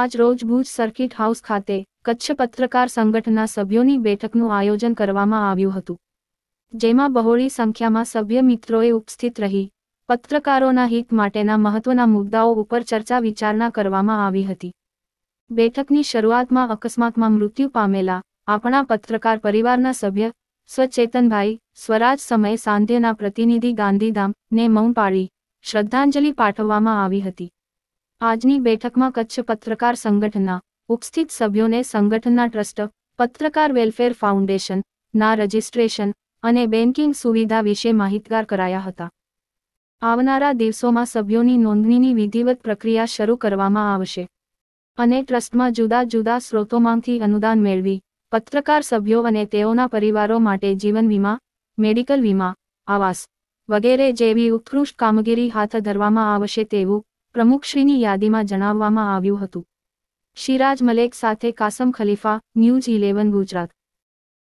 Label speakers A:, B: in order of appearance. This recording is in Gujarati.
A: આજ રોજ ભુજ સર્કિટ હાઉસ ખાતે કચ્છ પત્રકાર સંગઠનના સભ્યોની બેઠકનું આયોજન કરવામાં આવ્યું હતું જેમાં બહોળી સંખ્યામાં સભ્ય મિત્રોએ ઉપસ્થિત રહી પત્રકારોના હિત માટેના મહત્વના મુદ્દાઓ ઉપર ચર્ચા વિચારણા કરવામાં આવી હતી બેઠકની શરૂઆતમાં અકસ્માતમાં મૃત્યુ પામેલા આપણા પત્રકાર પરિવારના સભ્ય સ્વચેતનભાઈ સ્વરાજ સમયે સાંધ્યના પ્રતિનિધિ ગાંધીધામ ને મૌન પાડી શ્રદ્ધાંજલિ પાઠવવામાં આવી હતી આજની બેઠકમાં કચ્છ પત્રકાર સંગઠનના ઉપસ્થિત સભ્યોને સંગઠનના ટ્રસ્ટ પત્રકાર વેલફેર ફાઉન્ડેશન ના રજિસ્ટ્રેશન અને બેન્કિંગ સુવિધા વિશે માહિતગાર કરાયા હતા આવનારા દિવસોમાં સભ્યોની નોંધણીની વિધિવત પ્રક્રિયા શરૂ કરવામાં આવશે અને ટ્રસ્ટમાં જુદા જુદા સ્ત્રોતોમાંથી અનુદાન મેળવી પત્રકાર સભ્યો અને તેઓના પરિવારો માટે જીવન વીમા મેડિકલ વીમા આવાસ વગેરે જેવી ઉત્કૃષ્ટ કામગીરી હાથ ધરવામાં આવશે તેવું પ્રમુખશ્રીની યાદીમાં જણાવવામાં આવ્યું હતું શિરાજ મલેક સાથે કાસમ ખલીફા ન્યૂઝ ઇલેવન ગુજરાત